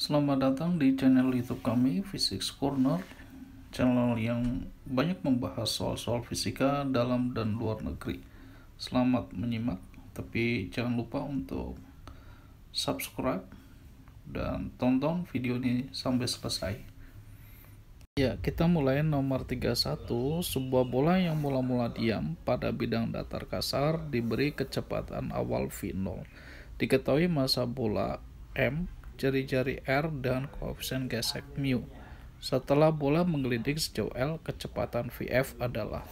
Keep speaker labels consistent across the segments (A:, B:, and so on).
A: Selamat datang di channel YouTube kami, Physics Corner, channel yang banyak membahas soal-soal fisika dalam dan luar negeri. Selamat menyimak, tapi jangan lupa untuk subscribe dan tonton video ini sampai selesai. Ya, kita mulai nomor 31. Sebuah bola yang mula-mula diam pada bidang datar kasar diberi kecepatan awal V0. Diketahui masa bola M jari-jari R dan koefisien gesek mu. Setelah bola menggelinding sejauh L, kecepatan VF adalah.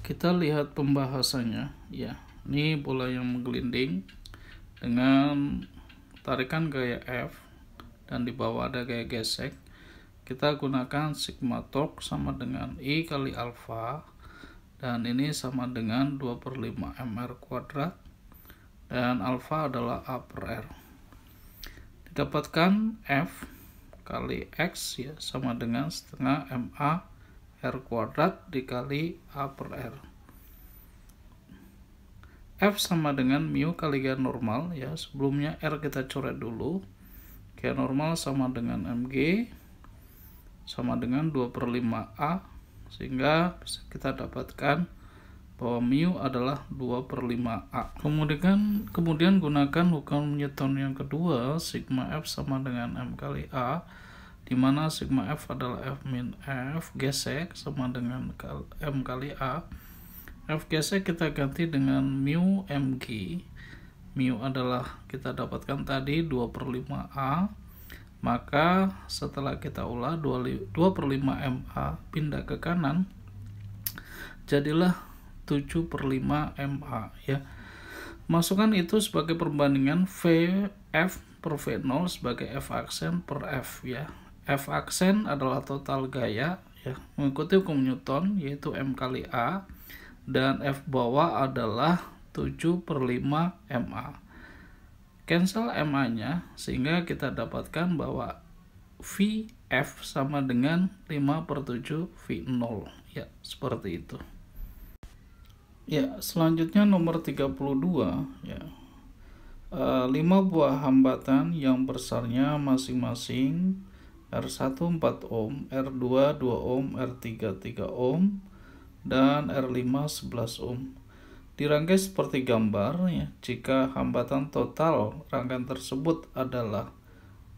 A: Kita lihat pembahasannya. Ya, ini bola yang menggelinding dengan tarikan gaya F dan di bawah ada gaya gesek. Kita gunakan sigma torque sama dengan I kali alpha dan ini sama dengan 2 per 5 mr kuadrat dan alfa adalah a per r Dapatkan F kali X ya sama dengan setengah MA R kuadrat dikali A per R. F sama dengan mu kali gaya normal ya. Sebelumnya R kita coret dulu. Gaya normal sama dengan mg sama dengan 2 per 5A sehingga kita dapatkan bahwa mu adalah 2 per 5A. Kemudian, kemudian gunakan hukum Newton yang kedua, sigma F sama dengan M kali A, di mana sigma F adalah F min F, gesek sama dengan M kali A. F gesek kita ganti dengan mu mg. Mu adalah kita dapatkan tadi 2 per 5A, maka setelah kita ulah 2 per 5 MA pindah ke kanan, jadilah 7 per 5 MA ya. Masukkan itu sebagai perbandingan VF per V0 sebagai F aksen per F ya. F aksen adalah total gaya ya mengikuti hukum Newton yaitu M kali A dan F bawah adalah 7 per 5 MA. Cancel MA-nya sehingga kita dapatkan bahwa VF sama dengan 5 per 7 V0 ya seperti itu. Ya, selanjutnya nomor 32 ya. E, eh, 5 buah hambatan yang besarnya masing-masing R1 4 ohm, R2 2 ohm, R3 3 ohm, dan R5 11 ohm. Dirangkai seperti gambar ya. Jika hambatan total rangkaian tersebut adalah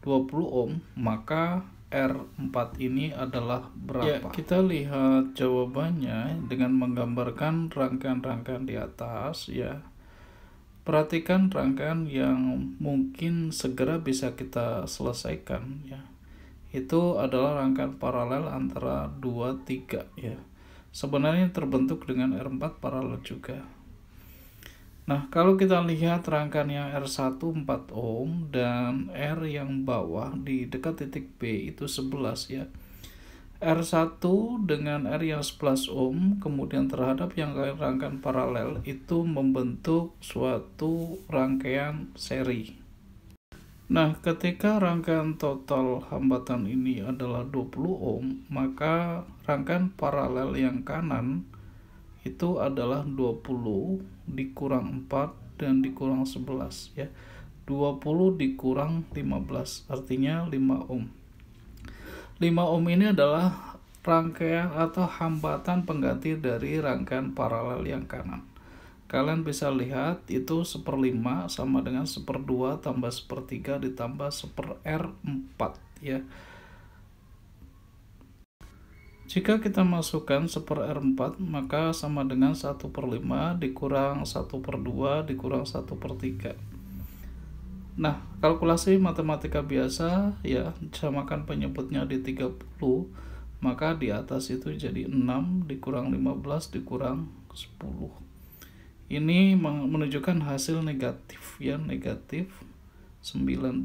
A: 20 ohm, maka R4 ini adalah ya, berapa? Ya, kita lihat jawabannya dengan menggambarkan rangkaian-rangkaian di atas ya. Perhatikan rangkaian yang mungkin segera bisa kita selesaikan ya. Itu adalah rangkaian paralel antara 2 3 ya. Sebenarnya terbentuk dengan R4 paralel juga. Nah, kalau kita lihat rangkaian yang R1 4 ohm dan R yang bawah di dekat titik B itu 11 ya. R1 dengan R yang 11 ohm kemudian terhadap yang rangkaian paralel itu membentuk suatu rangkaian seri. Nah, ketika rangkaian total hambatan ini adalah 20 ohm, maka rangkaian paralel yang kanan itu adalah 20 dikurang 4 dan dikurang 11 ya. 20 dikurang 15 artinya 5 ohm. 5 ohm ini adalah rangkaian atau hambatan pengganti dari rangkaian paralel yang kanan. Kalian bisa lihat itu 1/5 sama dengan 1/2 tambah 1/3 ditambah 1 R4 ya. Jika kita masukkan 1 per R4, maka sama dengan 1 per 5 dikurang 1 per 2 dikurang 1 per 3. Nah, kalkulasi matematika biasa ya, samakan penyebutnya di 30, maka di atas itu jadi 6 dikurang 15 dikurang 10. Ini menunjukkan hasil negatif ya, negatif 19.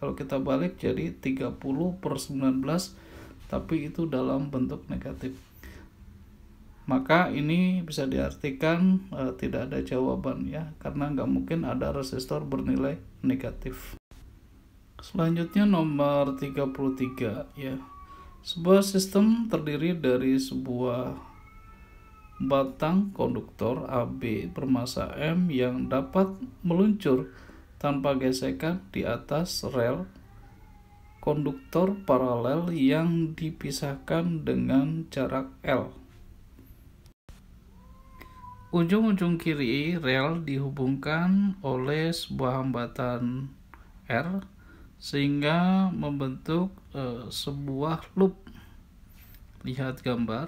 A: Kalau kita balik jadi 30 per 19 19 tapi itu dalam bentuk negatif. Maka ini bisa diartikan e, tidak ada jawaban ya, karena nggak mungkin ada resistor bernilai negatif. Selanjutnya nomor 33 ya. Sebuah sistem terdiri dari sebuah batang konduktor AB bermasa M yang dapat meluncur tanpa gesekan di atas rel konduktor paralel yang dipisahkan dengan jarak L. Ujung-ujung kiri rel dihubungkan oleh sebuah hambatan R sehingga membentuk e, sebuah loop. Lihat gambar.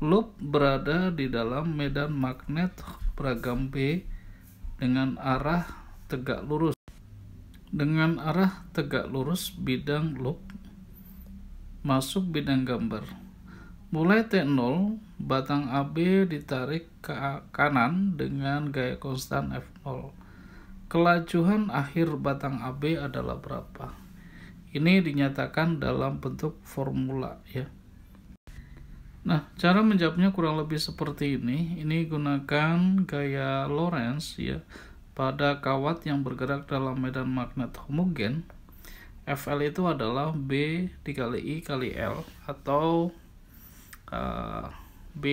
A: Loop berada di dalam medan magnet beragam B dengan arah tegak lurus dengan arah tegak lurus bidang loop masuk bidang gambar. Mulai T0, batang AB ditarik ke kanan dengan gaya konstan F0. Kelajuan akhir batang AB adalah berapa? Ini dinyatakan dalam bentuk formula ya. Nah, cara menjawabnya kurang lebih seperti ini. Ini gunakan gaya Lorentz ya pada kawat yang bergerak dalam medan magnet homogen, FL itu adalah B dikali I kali L atau uh, B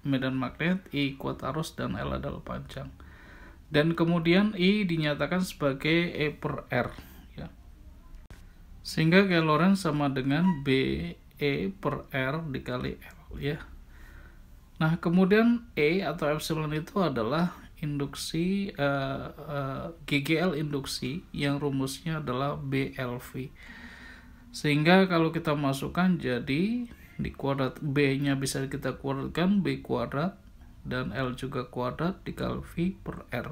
A: medan magnet, I kuat arus, dan L adalah panjang. Dan kemudian I dinyatakan sebagai E per R. Ya. Sehingga G Lorentz sama dengan B E per R dikali L. ya. Nah, kemudian E atau epsilon itu adalah induksi uh, eh, uh, eh, GGL induksi yang rumusnya adalah BLV. Sehingga kalau kita masukkan jadi di kuadrat B-nya bisa kita kuadratkan B kuadrat dan L juga kuadrat dikali V per R.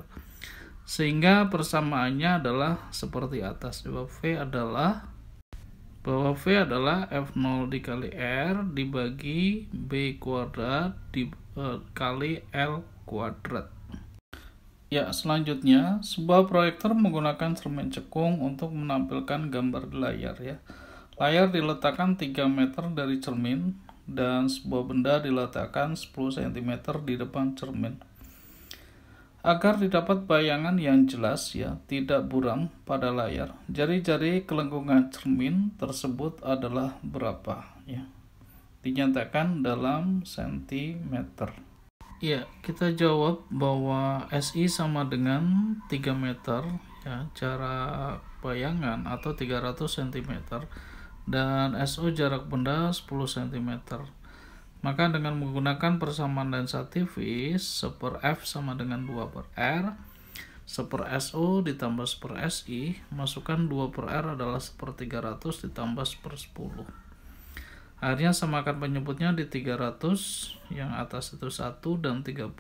A: Sehingga persamaannya adalah seperti atas. Bahwa V adalah bahwa V adalah F0 dikali R dibagi B kuadrat dikali eh, L kuadrat. Ya, selanjutnya, sebuah proyektor menggunakan cermin cekung untuk menampilkan gambar di layar ya. Layar diletakkan 3 meter dari cermin dan sebuah benda diletakkan 10 cm di depan cermin. Agar didapat bayangan yang jelas ya, tidak buram pada layar. Jari-jari kelengkungan cermin tersebut adalah berapa ya. Dinyatakan dalam sentimeter. Ya, kita jawab bahwa SI sama dengan 3 meter ya, jarak bayangan atau 300 cm dan SO jarak benda 10 cm. Maka dengan menggunakan persamaan lensa TV 1 per F sama dengan 2 per R, 1 per SO ditambah 1 per SI, masukkan 2 per R adalah 1 per 300 ditambah 1 per 10. Akhirnya samakan penyebutnya di 300, yang atas itu 1 dan 30,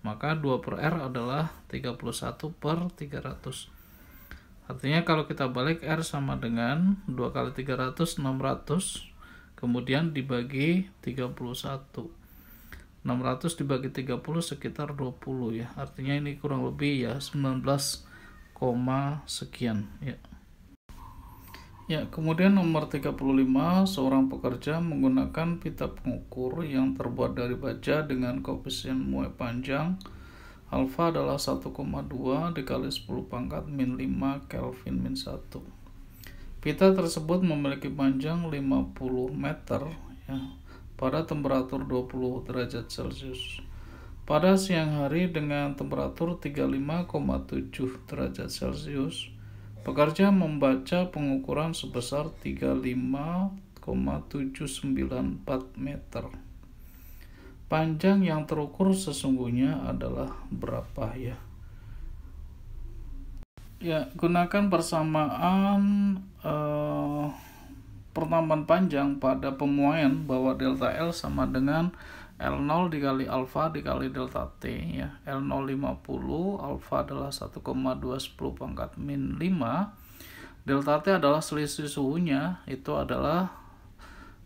A: maka 2 per R adalah 31 per 300. Artinya kalau kita balik R sama dengan 2 kali 300, 600, kemudian dibagi 31. 600 dibagi 30 sekitar 20 ya. Artinya ini kurang lebih ya 19, sekian ya. Ya, kemudian nomor 35, seorang pekerja menggunakan pita pengukur yang terbuat dari baja dengan koefisien mue panjang. Alfa adalah 1,2 dikali 10 pangkat min 5 Kelvin min 1. Pita tersebut memiliki panjang 50 meter ya, pada temperatur 20 derajat Celcius. Pada siang hari dengan temperatur 35,7 derajat Celcius, Pekerja membaca pengukuran sebesar 35,794 meter. Panjang yang terukur sesungguhnya adalah berapa ya? Ya, gunakan persamaan eh, pertambahan panjang pada pemuaian bahwa delta L sama dengan L0 dikali alfa dikali delta T ya. L0 50, alfa adalah 1,210 pangkat min 5. Delta T adalah selisih suhunya itu adalah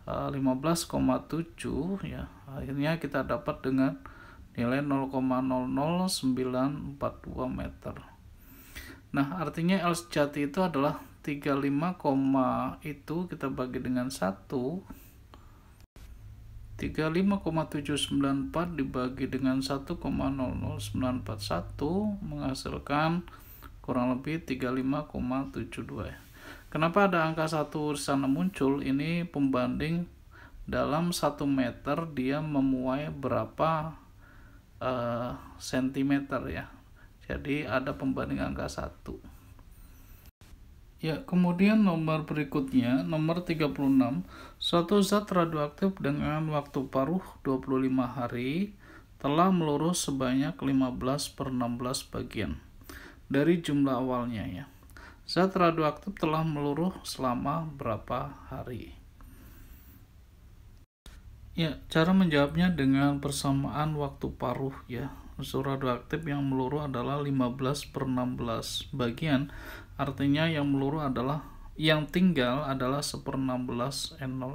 A: 15,7 eh, ya. Akhirnya kita dapat dengan nilai 0,00942 meter. Nah, artinya L sejati itu adalah 35, itu kita bagi dengan 1 35,794 dibagi dengan 1,00941 menghasilkan kurang lebih 35,72 ya. Kenapa ada angka 1 di sana muncul? Ini pembanding dalam 1 meter dia memuai berapa uh, sentimeter ya. Jadi ada pembanding angka 1. Ya, kemudian nomor berikutnya, nomor 36, suatu zat radioaktif dengan waktu paruh 25 hari telah meluruh sebanyak 15 per 16 bagian dari jumlah awalnya ya. Zat radioaktif telah meluruh selama berapa hari? Ya, cara menjawabnya dengan persamaan waktu paruh ya. Unsur radioaktif yang meluruh adalah 15 per 16 bagian artinya yang meluruh adalah yang tinggal adalah 1 16 N0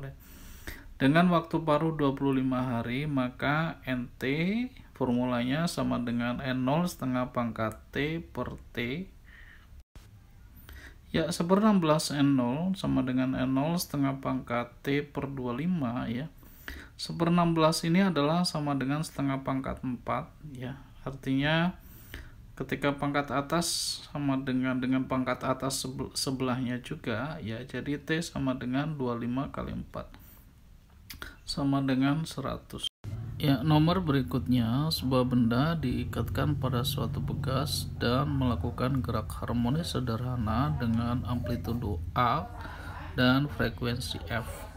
A: Dengan waktu paruh 25 hari, maka NT formulanya sama dengan N0 setengah pangkat T per T. Ya, 1 16 N0 sama dengan N0 setengah pangkat T per 25 ya. 1 16 ini adalah sama dengan setengah pangkat 4 ya. Artinya ketika pangkat atas sama dengan dengan pangkat atas sebelahnya juga ya jadi T sama dengan 25 kali 4 sama dengan 100 ya nomor berikutnya sebuah benda diikatkan pada suatu bekas dan melakukan gerak harmonis sederhana dengan amplitudo A dan frekuensi F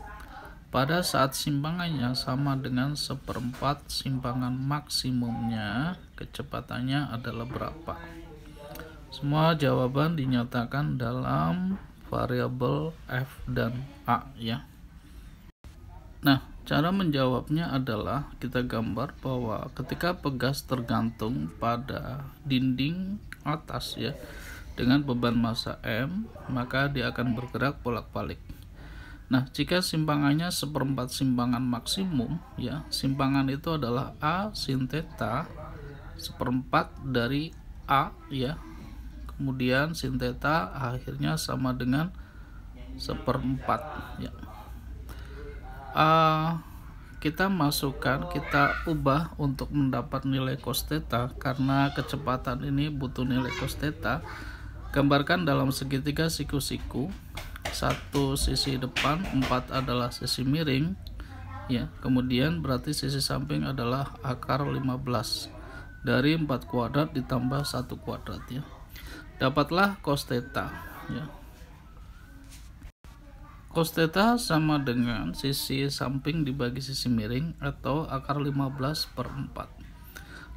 A: pada saat simpangannya sama dengan seperempat simpangan maksimumnya kecepatannya adalah berapa semua jawaban dinyatakan dalam variabel f dan a ya nah cara menjawabnya adalah kita gambar bahwa ketika pegas tergantung pada dinding atas ya dengan beban massa m maka dia akan bergerak bolak-balik Nah, jika simpangannya seperempat simpangan maksimum, ya, simpangan itu adalah A sin theta seperempat dari A, ya. Kemudian sin theta akhirnya sama dengan seperempat, ya. a kita masukkan, kita ubah untuk mendapat nilai cos theta karena kecepatan ini butuh nilai cos theta. Gambarkan dalam segitiga siku-siku satu sisi depan empat adalah sisi miring ya kemudian berarti sisi samping adalah akar 15 dari empat kuadrat ditambah satu kuadrat ya dapatlah cos theta ya cos theta sama dengan sisi samping dibagi sisi miring atau akar 15 per 4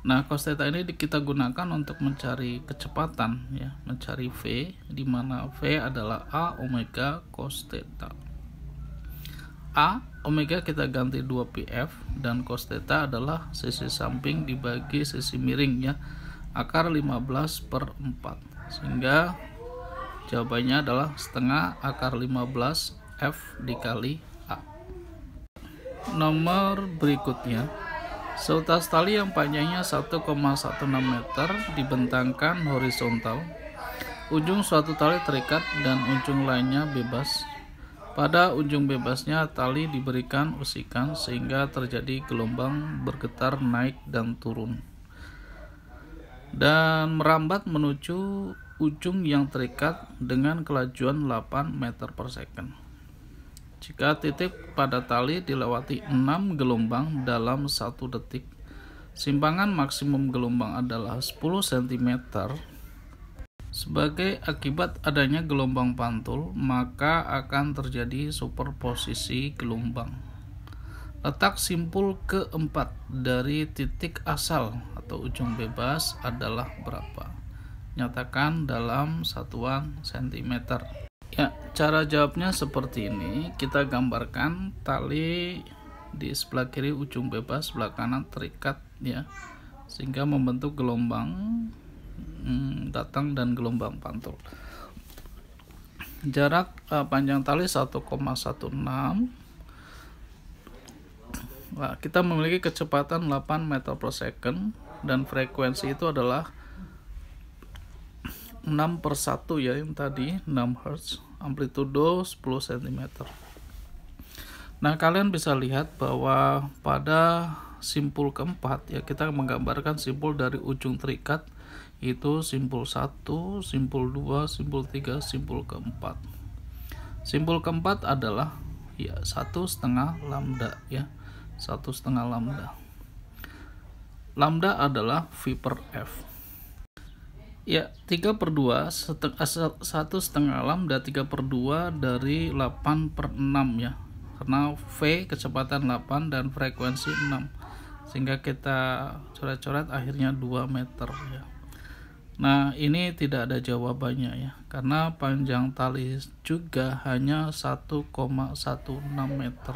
A: Nah, cos theta ini kita gunakan untuk mencari kecepatan ya, mencari V di mana V adalah A omega cos theta. A omega kita ganti 2 pf dan cos theta adalah sisi samping dibagi sisi miring ya. Akar 15 per 4 sehingga jawabannya adalah setengah akar 15 F dikali A nomor berikutnya Seutas tali yang panjangnya 1,16 meter dibentangkan horizontal. Ujung suatu tali terikat dan ujung lainnya bebas. Pada ujung bebasnya tali diberikan usikan sehingga terjadi gelombang bergetar naik dan turun. Dan merambat menuju ujung yang terikat dengan kelajuan 8 meter per second. Jika titik pada tali dilewati 6 gelombang dalam satu detik, simpangan maksimum gelombang adalah 10 cm. Sebagai akibat adanya gelombang pantul, maka akan terjadi superposisi gelombang. Letak simpul keempat dari titik asal atau ujung bebas adalah berapa? Nyatakan dalam satuan sentimeter cara jawabnya seperti ini kita gambarkan tali di sebelah kiri ujung bebas sebelah kanan terikat ya sehingga membentuk gelombang hmm, datang dan gelombang pantul jarak uh, panjang tali 1,16 nah, kita memiliki kecepatan 8 meter per second dan frekuensi itu adalah 6 per 1 ya yang tadi 6 Hz amplitudo 10 cm nah kalian bisa lihat bahwa pada simpul keempat ya kita menggambarkan simpul dari ujung terikat itu simpul 1, simpul 2, simpul 3, simpul keempat simpul keempat adalah ya satu setengah lambda ya satu setengah lambda lambda adalah V per F Ya, 3 per 2, eh, satu setengah lambda 3 per 2 dari 8 per 6 ya. Karena V kecepatan 8 dan frekuensi 6. Sehingga kita coret-coret akhirnya 2 meter ya. Nah, ini tidak ada jawabannya ya. Karena panjang tali juga hanya 1,16 meter.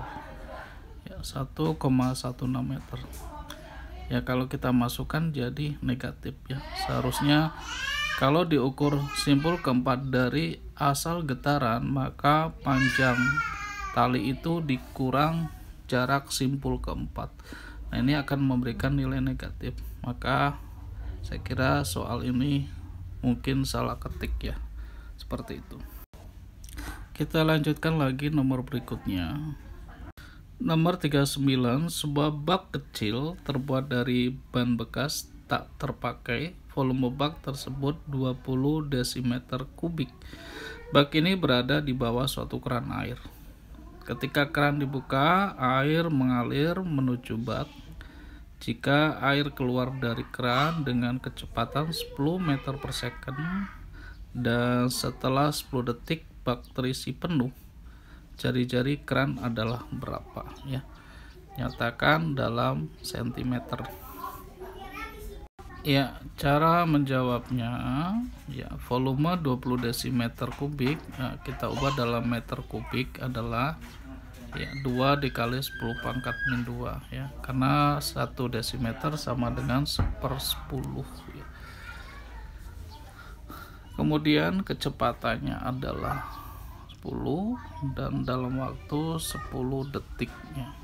A: Ya, 1,16 meter ya kalau kita masukkan jadi negatif ya seharusnya kalau diukur simpul keempat dari asal getaran maka panjang tali itu dikurang jarak simpul keempat nah ini akan memberikan nilai negatif maka saya kira soal ini mungkin salah ketik ya seperti itu kita lanjutkan lagi nomor berikutnya Nomor 39, sebuah bak kecil terbuat dari ban bekas tak terpakai, volume bak tersebut 20 desimeter kubik. Bak ini berada di bawah suatu keran air. Ketika keran dibuka, air mengalir menuju bak. Jika air keluar dari keran dengan kecepatan 10 meter per second dan setelah 10 detik bak terisi penuh, jari-jari kran adalah berapa ya nyatakan dalam sentimeter ya cara menjawabnya ya volume 20 desimeter kubik ya, kita ubah dalam meter kubik adalah ya 2 dikali 10 pangkat min 2 ya karena 1 desimeter sama dengan 1 per 10 ya. kemudian kecepatannya adalah 10 dan dalam waktu 10 detiknya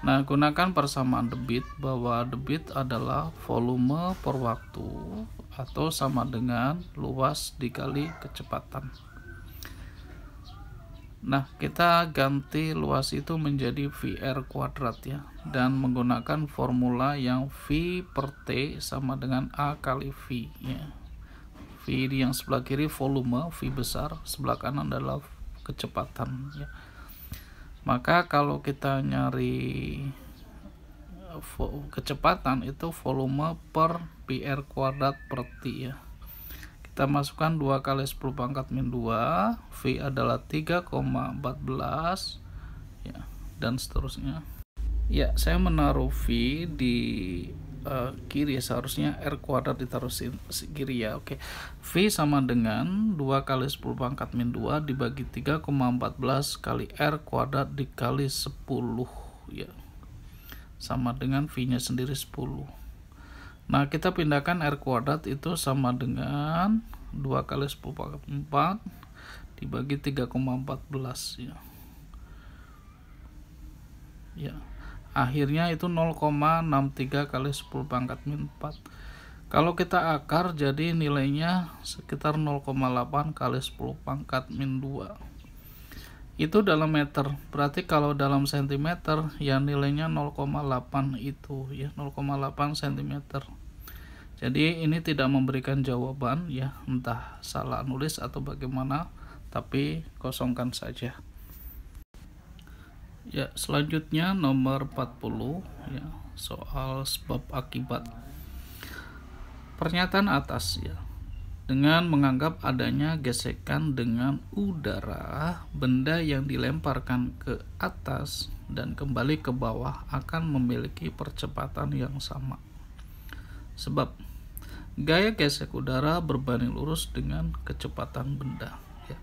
A: Nah gunakan persamaan debit bahwa debit adalah volume per waktu atau sama dengan luas dikali kecepatan Nah kita ganti luas itu menjadi VR kuadrat ya dan menggunakan formula yang V per T sama dengan A kali V ya V di yang sebelah kiri volume V besar sebelah kanan adalah kecepatan ya. maka kalau kita nyari kecepatan itu volume per PR kuadrat per T ya kita masukkan 2 kali 10 pangkat min 2 V adalah 3,14 ya, dan seterusnya ya saya menaruh V di uh, kiri seharusnya R kuadrat ditaruh kiri ya oke okay. V sama dengan 2 kali 10 pangkat min 2 dibagi 3,14 kali R kuadrat dikali 10 ya sama dengan V nya sendiri 10 nah kita pindahkan R kuadrat itu sama dengan 2 kali 10 pangkat 4 dibagi 3,14 ya ya akhirnya itu 0,63 kali 10 pangkat min 4 kalau kita akar jadi nilainya sekitar 0,8 kali 10 pangkat min 2 itu dalam meter berarti kalau dalam cm ya nilainya 0,8 itu ya 0,8 cm jadi ini tidak memberikan jawaban ya entah salah nulis atau bagaimana tapi kosongkan saja Ya, selanjutnya nomor 40 ya, soal sebab akibat. Pernyataan atas ya. Dengan menganggap adanya gesekan dengan udara, benda yang dilemparkan ke atas dan kembali ke bawah akan memiliki percepatan yang sama. Sebab gaya gesek udara berbanding lurus dengan kecepatan benda. Ya.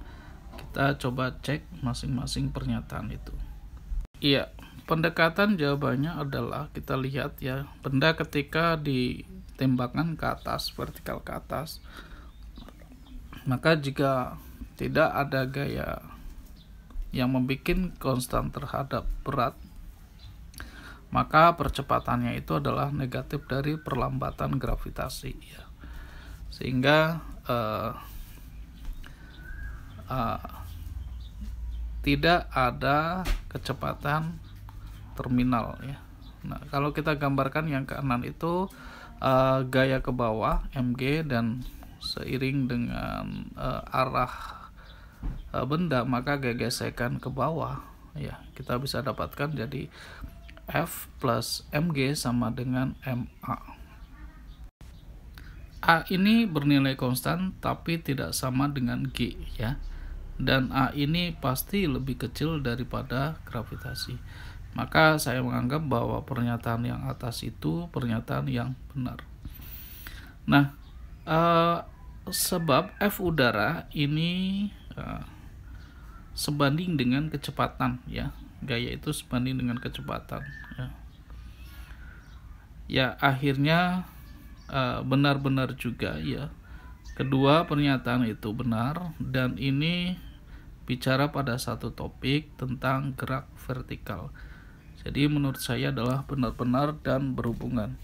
A: Kita coba cek masing-masing pernyataan itu. Iya, pendekatan jawabannya adalah kita lihat ya, benda ketika ditembakkan ke atas, vertikal ke atas, maka jika tidak ada gaya yang membuat konstan terhadap berat, maka percepatannya itu adalah negatif dari perlambatan gravitasi. Ya. Sehingga uh, uh, tidak ada kecepatan terminal ya. Nah, kalau kita gambarkan yang kanan itu uh, gaya ke bawah mg dan seiring dengan uh, arah uh, benda maka gaya gesekan ke bawah ya kita bisa dapatkan jadi F plus mg sama dengan ma. A ini bernilai konstan tapi tidak sama dengan G ya dan A ini pasti lebih kecil daripada gravitasi. Maka saya menganggap bahwa pernyataan yang atas itu pernyataan yang benar. Nah, eh, sebab F udara ini eh, sebanding dengan kecepatan ya. Gaya itu sebanding dengan kecepatan ya. Ya, akhirnya benar-benar uh, juga ya. Kedua pernyataan itu benar dan ini bicara pada satu topik tentang gerak vertikal. Jadi menurut saya adalah benar-benar dan berhubungan.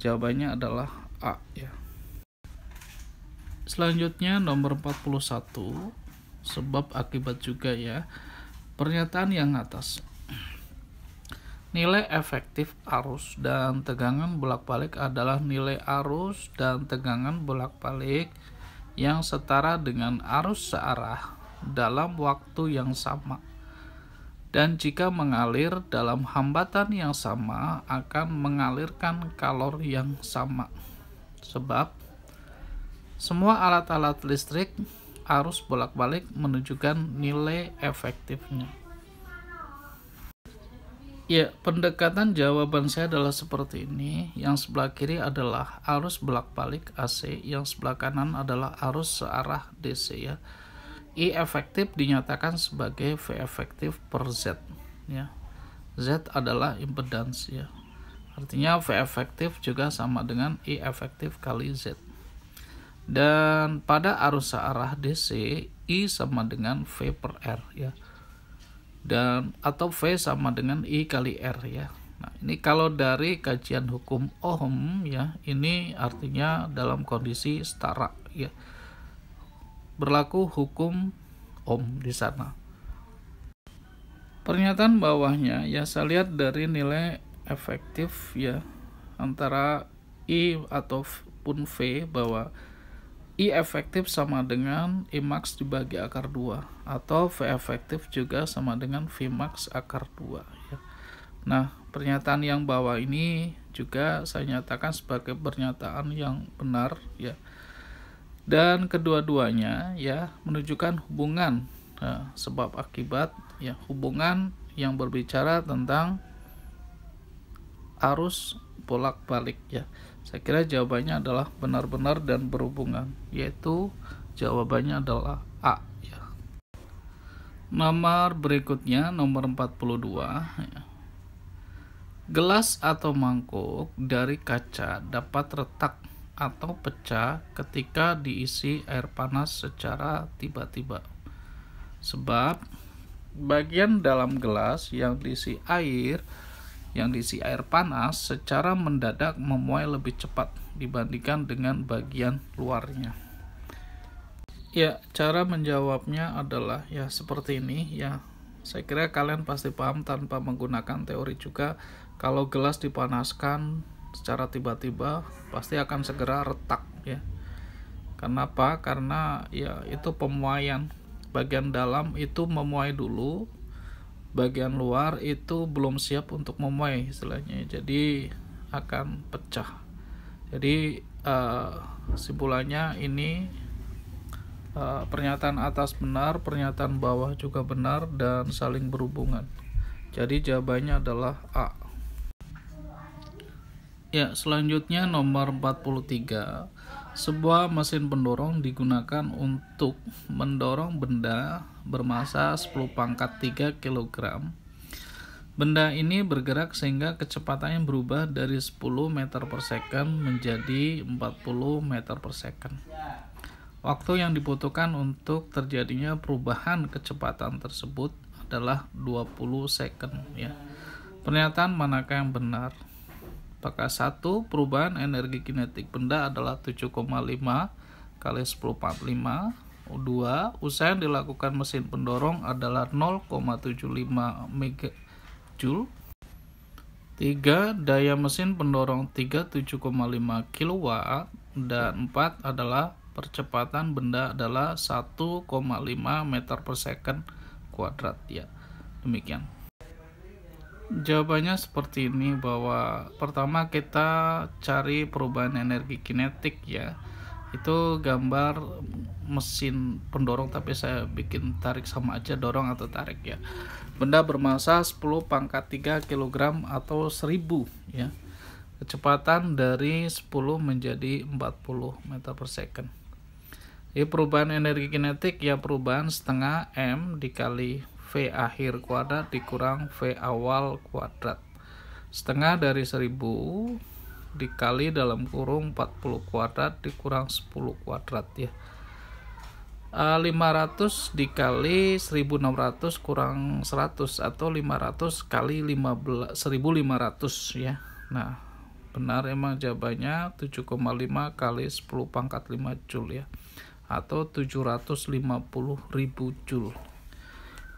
A: Jawabannya adalah A ya. Selanjutnya nomor 41 sebab akibat juga ya. Pernyataan yang atas. Nilai efektif arus dan tegangan bolak-balik adalah nilai arus dan tegangan bolak-balik yang setara dengan arus searah dalam waktu yang sama. Dan jika mengalir dalam hambatan yang sama, akan mengalirkan kalor yang sama. Sebab semua alat-alat listrik arus bolak-balik menunjukkan nilai efektifnya. Ya, pendekatan jawaban saya adalah seperti ini. Yang sebelah kiri adalah arus bolak-balik AC, yang sebelah kanan adalah arus searah DC ya. I efektif dinyatakan sebagai V efektif per Z ya. Z adalah impedansi, ya. Artinya V efektif juga sama dengan I efektif kali Z. Dan pada arus searah DC I sama dengan V per R ya. Dan atau V sama dengan I kali R ya. Nah, ini kalau dari kajian hukum Ohm ya, ini artinya dalam kondisi setara ya berlaku hukum om di sana. Pernyataan bawahnya ya saya lihat dari nilai efektif ya antara I atau pun V bahwa I efektif sama dengan I max dibagi akar 2 atau V efektif juga sama dengan V max akar 2 ya. Nah, pernyataan yang bawah ini juga saya nyatakan sebagai pernyataan yang benar ya dan kedua-duanya ya menunjukkan hubungan ya, sebab akibat ya hubungan yang berbicara tentang arus bolak-balik ya. Saya kira jawabannya adalah benar-benar dan berhubungan yaitu jawabannya adalah A ya. Nomor berikutnya nomor 42 ya. Gelas atau mangkuk dari kaca dapat retak atau pecah ketika diisi air panas secara tiba-tiba. Sebab bagian dalam gelas yang diisi air yang diisi air panas secara mendadak memuai lebih cepat dibandingkan dengan bagian luarnya. Ya, cara menjawabnya adalah ya seperti ini ya. Saya kira kalian pasti paham tanpa menggunakan teori juga kalau gelas dipanaskan secara tiba-tiba pasti akan segera retak ya. Kenapa? Karena ya itu pemuaian bagian dalam itu memuai dulu bagian luar itu belum siap untuk memuai istilahnya jadi akan pecah jadi uh, simpulannya ini uh, pernyataan atas benar pernyataan bawah juga benar dan saling berhubungan jadi jawabannya adalah A Ya, selanjutnya nomor 43. Sebuah mesin pendorong digunakan untuk mendorong benda bermassa 10 pangkat 3 kg. Benda ini bergerak sehingga kecepatannya berubah dari 10 meter per second menjadi 40 meter per second. Waktu yang dibutuhkan untuk terjadinya perubahan kecepatan tersebut adalah 20 second ya. Pernyataan manakah yang benar? Maka satu perubahan energi kinetik benda adalah 7,5 kali 10 2. Usaha yang dilakukan mesin pendorong adalah 0,75 MJ. 3. Daya mesin pendorong 37,5 kW dan 4 adalah percepatan benda adalah 1,5 meter per second kuadrat ya. Demikian. Jawabannya seperti ini bahwa pertama kita cari perubahan energi kinetik ya. Itu gambar mesin pendorong tapi saya bikin tarik sama aja dorong atau tarik ya. Benda bermassa 10 pangkat 3 kg atau 1000 ya. Kecepatan dari 10 menjadi 40 meter per second. ya perubahan energi kinetik ya perubahan setengah M dikali V akhir kuadrat dikurang V awal kuadrat. Setengah dari 1000 dikali dalam kurung 40 kuadrat dikurang 10 kuadrat ya. 500 eh, dikali 1600 kurang 100 atau 500 kali 15 1500 ya. Nah, benar emang jawabannya 7,5 kali 10 pangkat 5 joule ya atau 750.000 joule.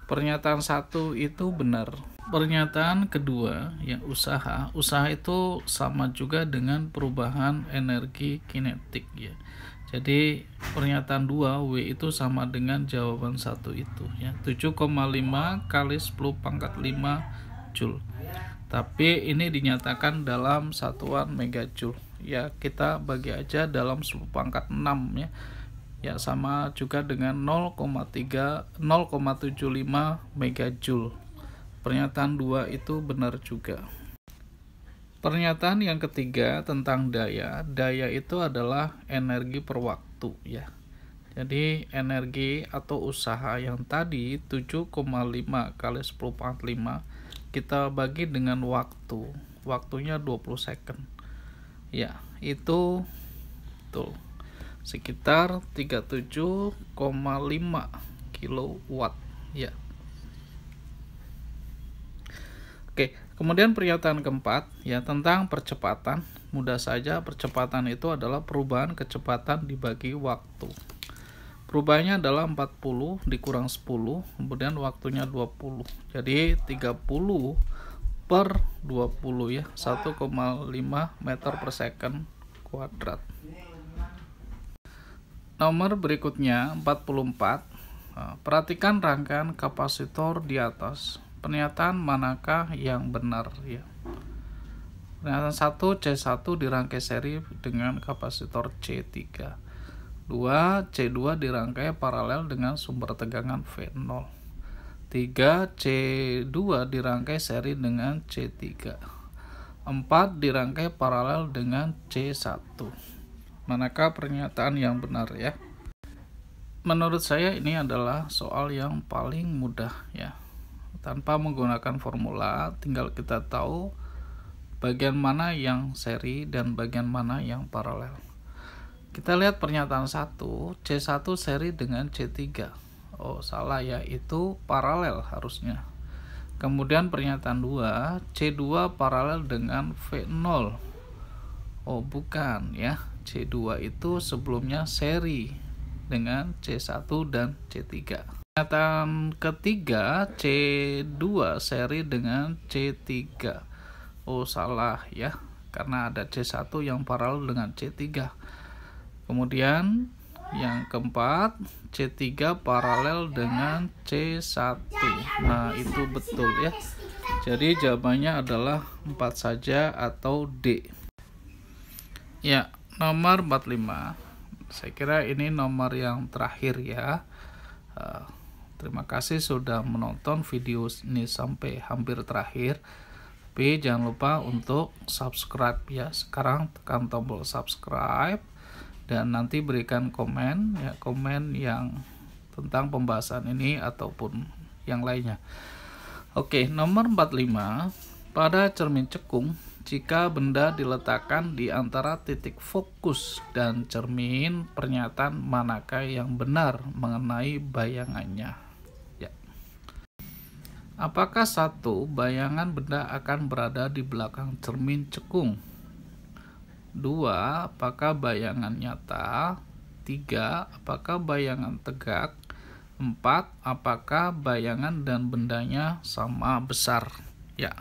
A: Pernyataan satu itu benar. Pernyataan kedua, yang usaha, usaha itu sama juga dengan perubahan energi kinetik ya. Jadi pernyataan 2 W itu sama dengan jawaban satu itu ya. 7,5 kali 10 pangkat 5 joule. Tapi ini dinyatakan dalam satuan megajoule. Ya, kita bagi aja dalam 10 pangkat 6 ya ya sama juga dengan 0,3 0,75 megajoule. Pernyataan 2 itu benar juga. Pernyataan yang ketiga tentang daya, daya itu adalah energi per waktu ya. Jadi energi atau usaha yang tadi 7,5 kali 10^5 kita bagi dengan waktu. Waktunya 20 second. Ya, itu betul sekitar 37,5 kilowatt ya Oke, kemudian pernyataan keempat ya tentang percepatan. Mudah saja percepatan itu adalah perubahan kecepatan dibagi waktu. Perubahannya adalah 40 dikurang 10, kemudian waktunya 20. Jadi 30 per 20 ya, 1,5 meter per second kuadrat. Nomor berikutnya 44. Eh, perhatikan rangkaian kapasitor di atas. Pernyataan manakah yang benar ya? Pernyataan 1 C1 dirangkai seri dengan kapasitor C3. 2 C2 dirangkai paralel dengan sumber tegangan V0. 3 C2 dirangkai seri dengan C3. 4 dirangkai paralel dengan C1 manakah pernyataan yang benar ya menurut saya ini adalah soal yang paling mudah ya tanpa menggunakan formula tinggal kita tahu bagian mana yang seri dan bagian mana yang paralel kita lihat pernyataan 1 C1 seri dengan C3 oh salah ya itu paralel harusnya kemudian pernyataan 2 C2 paralel dengan V0 oh bukan ya C2 itu sebelumnya seri dengan C1 dan C3. Pernyataan ketiga C2 seri dengan C3. Oh salah ya, karena ada C1 yang paralel dengan C3. Kemudian yang keempat, C3 paralel dengan C1. Nah, itu betul ya. Jadi jawabannya adalah 4 saja atau D. Ya, nomor 45 saya kira ini nomor yang terakhir ya eh, terima kasih sudah menonton video ini sampai hampir terakhir tapi jangan lupa untuk subscribe ya sekarang tekan tombol subscribe dan nanti berikan komen ya komen yang tentang pembahasan ini ataupun yang lainnya oke nomor 45 pada cermin cekung jika benda diletakkan di antara titik fokus dan cermin pernyataan manakah yang benar mengenai bayangannya. Ya. Apakah satu bayangan benda akan berada di belakang cermin cekung? Dua, apakah bayangan nyata? Tiga, apakah bayangan tegak? Empat, apakah bayangan dan bendanya sama besar? Ya.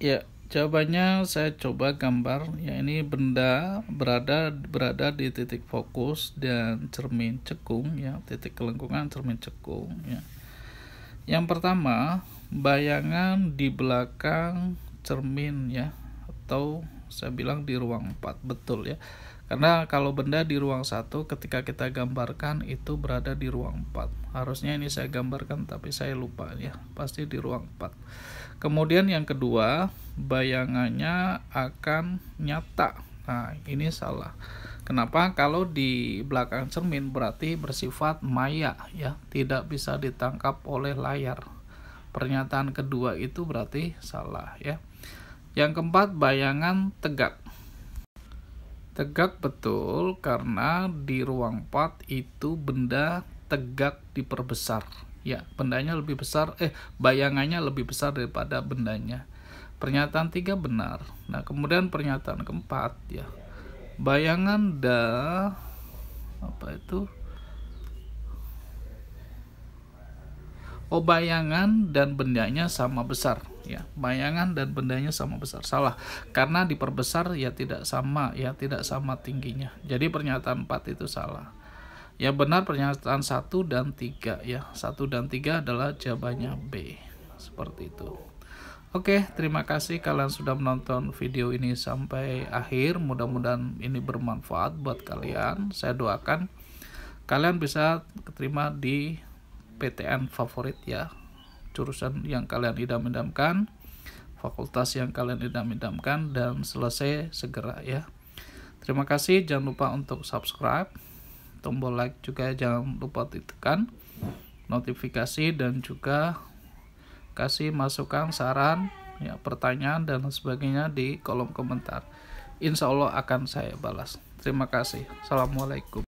A: Ya, Jawabannya saya coba gambar ya ini benda berada berada di titik fokus dan cermin cekung ya titik kelengkungan cermin cekung ya. Yang pertama bayangan di belakang cermin ya atau saya bilang di ruang 4 betul ya karena kalau benda di ruang satu ketika kita gambarkan itu berada di ruang 4 harusnya ini saya gambarkan tapi saya lupa ya pasti di ruang 4 Kemudian yang kedua, bayangannya akan nyata. Nah, ini salah. Kenapa? Kalau di belakang cermin berarti bersifat maya ya, tidak bisa ditangkap oleh layar. Pernyataan kedua itu berarti salah ya. Yang keempat, bayangan tegak. Tegak betul karena di ruang 4 itu benda tegak diperbesar Ya, bendanya lebih besar, eh bayangannya lebih besar daripada bendanya. Pernyataan tiga benar. Nah, kemudian pernyataan keempat ya. Bayangan da apa itu? Oh, bayangan dan bendanya sama besar ya. Bayangan dan bendanya sama besar. Salah. Karena diperbesar ya tidak sama ya, tidak sama tingginya. Jadi pernyataan empat itu salah. Ya benar pernyataan 1 dan 3 ya. 1 dan 3 adalah jawabannya B. Seperti itu. Oke, terima kasih kalian sudah menonton video ini sampai akhir. Mudah-mudahan ini bermanfaat buat kalian. Saya doakan kalian bisa keterima di PTN favorit ya. Jurusan yang kalian idam-idamkan, fakultas yang kalian idam-idamkan dan selesai segera ya. Terima kasih, jangan lupa untuk subscribe tombol like juga jangan lupa ditekan notifikasi dan juga kasih masukan saran ya pertanyaan dan sebagainya di kolom komentar insya Allah akan saya balas terima kasih assalamualaikum